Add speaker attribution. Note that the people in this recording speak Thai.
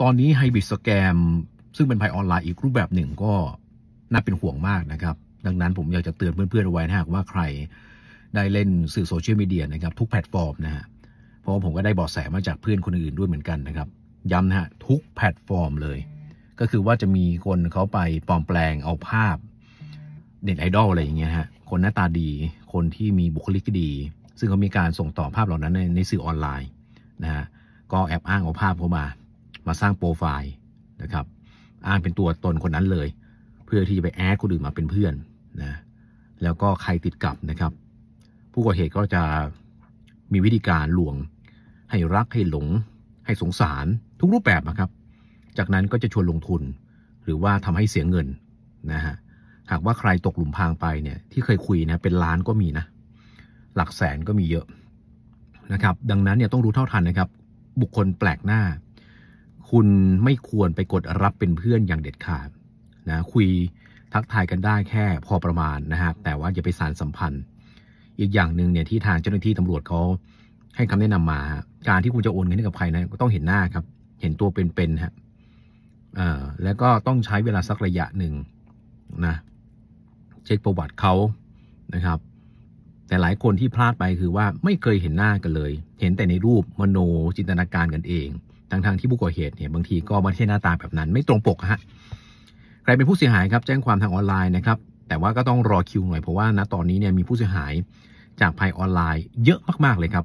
Speaker 1: ตอนนี้ไฮบริดสแกมซึ่งเป็นภัยออนไลน์อีกรูปแบบหนึ่งก็น่าเป็นห่วงมากนะครับ ดังนั้นผมอยากจะเตือนเพื่อนๆเอาไว้นะฮะว่าใครได้เล่นสื่อโซเชียลมีเดียนะครับ ทุกแพลตฟอร์มนะฮะเพราะผมก็ได้บอแสมาจากเพื่อนคนอื่นด้วยเหมือนกันนะครับ ย้ำนะฮะทุกแพลตฟอร์มเลย ก็คือว่าจะมีคนเขาไปปลอมแปลงเอาภาพเด็กไอดอลอะไรอย่างเงี้ยฮะคนหน้าตาดีคนที่มีบุคลิกดี ซึ่งเขามีการส่งต่อภาพเหล่านั้นในในสื่อออนไลน์นะฮะก็แอบอ้างเอาภาพเข้ามาาสร้างโปรไฟล์นะครับ อ้างเป็นตัวตนคนนั้นเลย เพื่อที่จะไปแอดคนอื่นมาเป็นเพื่อนนะ แล้วก็ใครติดกับนะครับ ผู้ก่อเหตุก็จะมีวิธีการลวง ให้รักให้หลงให้สงสารทุกรูปแบบนะครับ จากนั้นก็จะชวนลงทุน หรือว่าทำให้เสียเงินนะฮะ หากว่าใครตกหลุมพรางไปเนี่ยที่เคยคุยนะเป็นล้านก็มีนะ หลักแสนก็มีเยอะนะครับ ดังนั้นเนี่ยต้องรู้เท่าทันนะครับ บุคคลแปลกหน้าคุณไม่ควรไปกดรับเป็นเพื่อนอย่างเด็ดขาดนะ คุยทักทายกันได้แค่พอประมาณนะฮะแต่ว่าอย่าไปสารสัมพันธ์อีกอย่างหนึ่งเนี่ยที่ทางเจ้าหน้าที่ตำรวจเขาให้คำแนะนำมา การที่คุณจะโอนเงินให้กับใครนะก็ต้องเห็นหน้าครับ เห็นตัวเป็นๆฮะแล้วก็ต้องใช้เวลาสักระยะหนึ่งนะ เช็คประวัติเขานะครับแต่หลายคนที่พลาดไปคือว่าไม่เคยเห็นหน้ากันเลย เห็นแต่ในรูปมโนจินตนาการกันเองทั้งทางที่ผู้ก่อเหตุเนี่ยบางทีก็ไม่ใช่หน้าตาแบบนั้นไม่ตรงปกฮะใครเป็นผู้เสียหายครับแจ้งความทางออนไลน์นะครับ แต่ว่าก็ต้องรอคิวหน่อย เพราะว่าณตอนนี้เนี่ยมีผู้เสียหายจากภัยออนไลน์เยอะมากๆเลยครับ